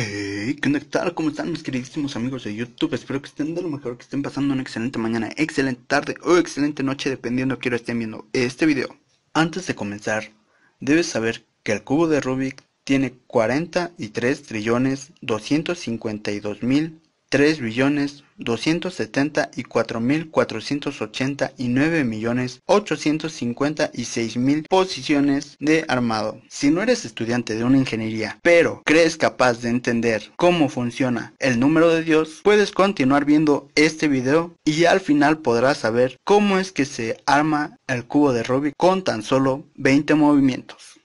Hey, ¿qué Tal? ¿Cómo están mis queridísimos amigos de YouTube? Espero que estén de lo mejor, que estén pasando una excelente mañana, excelente tarde o excelente noche, dependiendo a qué estén viendo este video. Antes de comenzar, debes saber que el cubo de Rubik tiene 43 trillones 252 mil 3.274.489.856.000 millones posiciones de armado. Si no eres estudiante de una ingeniería, pero crees capaz de entender cómo funciona el número de Dios, puedes continuar viendo este video y al final podrás saber cómo es que se arma el cubo de Rubik con tan solo 20 movimientos.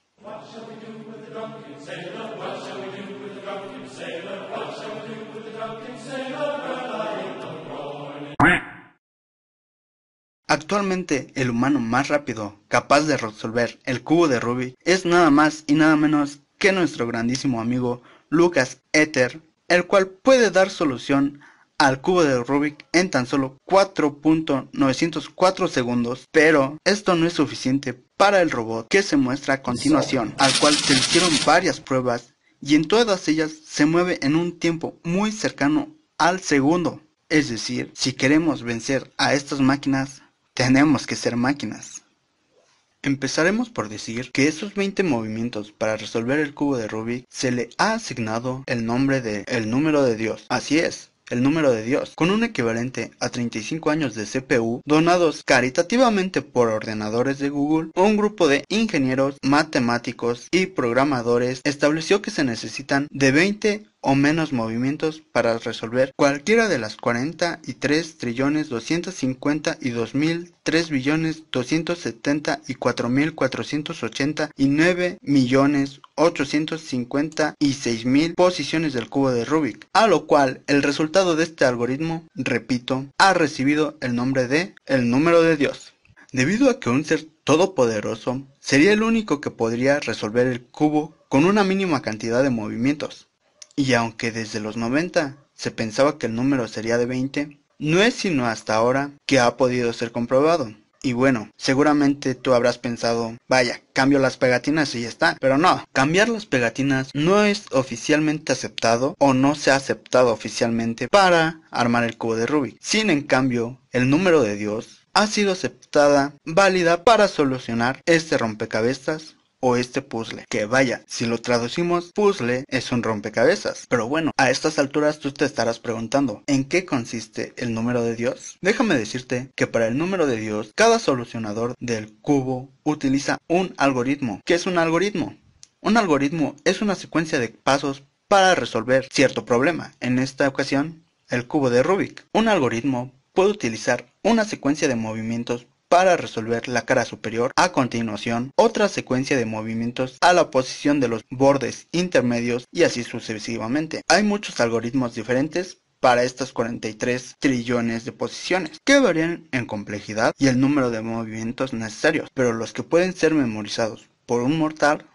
Actualmente, el humano más rápido capaz de resolver el cubo de Rubik es nada más y nada menos que nuestro grandísimo amigo Lucas Ether, el cual puede dar solución al cubo de Rubik en tan solo 4.904 segundos, pero esto no es suficiente para el robot que se muestra a continuación, al cual se hicieron varias pruebas y en todas ellas se mueve en un tiempo muy cercano al segundo. Es decir, si queremos vencer a estas máquinas, tenemos que ser máquinas. Empezaremos por decir que esos 20 movimientos para resolver el cubo de Rubik se le ha asignado el nombre de el número de Dios. Así es, el número de Dios, con un equivalente a 35 años de CPU donados caritativamente por ordenadores de Google, un grupo de ingenieros, matemáticos y programadores estableció que se necesitan de 20 o menos movimientos para resolver cualquiera de las 43 trillones 250 y 3 billones cuatro mil millones seis mil posiciones del cubo de Rubik, a lo cual el resultado de este algoritmo, repito, ha recibido el nombre de el número de Dios. Debido a que un ser todopoderoso sería el único que podría resolver el cubo con una mínima cantidad de movimientos, y aunque desde los 90 se pensaba que el número sería de 20, no es sino hasta ahora que ha podido ser comprobado. Y bueno, seguramente tú habrás pensado, vaya, cambio las pegatinas y ya está. Pero no, cambiar las pegatinas no es oficialmente aceptado o no se ha aceptado oficialmente para armar el cubo de Rubik. Sin en cambio, el número de Dios ha sido aceptada, válida para solucionar este rompecabezas o este puzzle. Que vaya, si lo traducimos, puzzle es un rompecabezas. Pero bueno, a estas alturas tú te estarás preguntando, ¿en qué consiste el número de Dios? Déjame decirte que para el número de Dios, cada solucionador del cubo utiliza un algoritmo. ¿Qué es un algoritmo? Un algoritmo es una secuencia de pasos para resolver cierto problema. En esta ocasión, el cubo de Rubik. Un algoritmo puede utilizar una secuencia de movimientos para resolver la cara superior. A continuación, otra secuencia de movimientos a la posición de los bordes intermedios y así sucesivamente. Hay muchos algoritmos diferentes para estas 43 trillones de posiciones, que varían en complejidad y el número de movimientos necesarios, pero los que pueden ser memorizados por un mortal,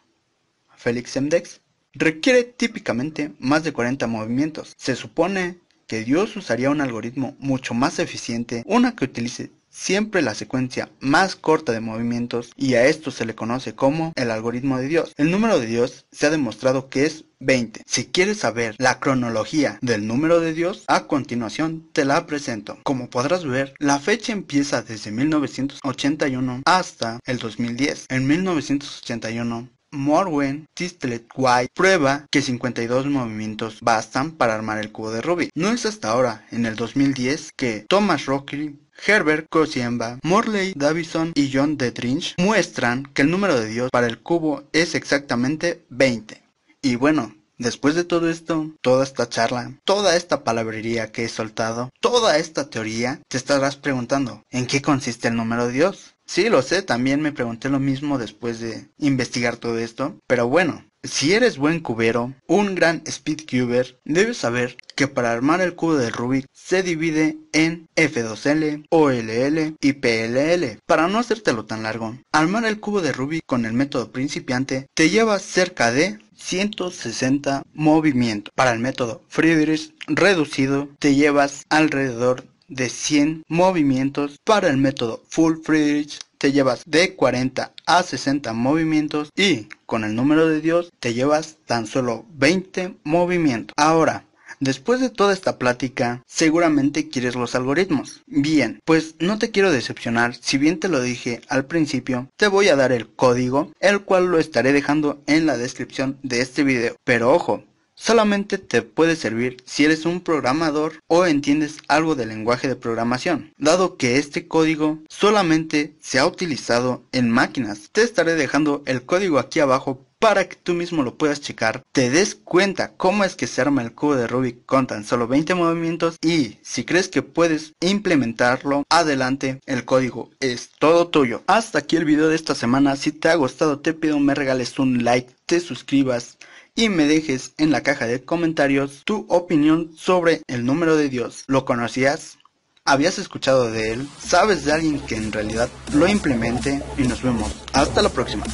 Félix Mdex, requiere típicamente más de 40 movimientos. Se supone que Dios usaría un algoritmo mucho más eficiente, una que utilice siempre la secuencia más corta de movimientos y a esto se le conoce como el algoritmo de Dios. El número de Dios se ha demostrado que es 20. Si quieres saber la cronología del número de Dios, a continuación te la presento. Como podrás ver, la fecha empieza desde 1981 hasta el 2010. En 1981 Morwen Tistlet White prueba que 52 movimientos bastan para armar el cubo de Rubik. No es hasta ahora, en el 2010, que Thomas Rockley Herbert Cosienba, Morley Davison y John Detrinch muestran que el número de Dios para el cubo es exactamente 20. Y bueno, Después de todo esto, toda esta charla, toda esta palabrería que he soltado, toda esta teoría, te estarás preguntando, ¿en qué consiste el número de Dios? Sí, lo sé, también me pregunté lo mismo después de investigar todo esto, pero bueno, si eres buen cubero, un gran speedcuber, debes saber que para armar el cubo de Rubik se divide en F2L, OLL y PLL. Para no hacértelo tan largo, armar el cubo de Rubik con el método principiante te lleva cerca de 160 movimientos. Para el método Friedrich reducido te llevas alrededor de de 100 movimientos. Para el método Full fridrich te llevas de 40 a 60 movimientos y con el número de Dios te llevas tan solo 20 movimientos. Ahora, Después de toda esta plática, seguramente quieres los algoritmos. Bien, pues no te quiero decepcionar, si bien te lo dije al principio, te voy a dar el código, el cual lo estaré dejando en la descripción de este video. Pero ojo, solamente te puede servir si eres un programador o entiendes algo del lenguaje de programación, dado que este código solamente se ha utilizado en máquinas. Te estaré dejando el código aquí abajo para que tú mismo lo puedas checar, te des cuenta cómo es que se arma el cubo de Rubik con tan solo 20 movimientos y si crees que puedes implementarlo, adelante, el código es todo tuyo. Hasta aquí el video de esta semana, si te ha gustado te pido me regales un like, te suscribas, y me dejes en la caja de comentarios tu opinión sobre el número de Dios. ¿Lo conocías? ¿Habías escuchado de él? ¿Sabes de alguien que en realidad lo implemente? Y nos vemos. Hasta la próxima.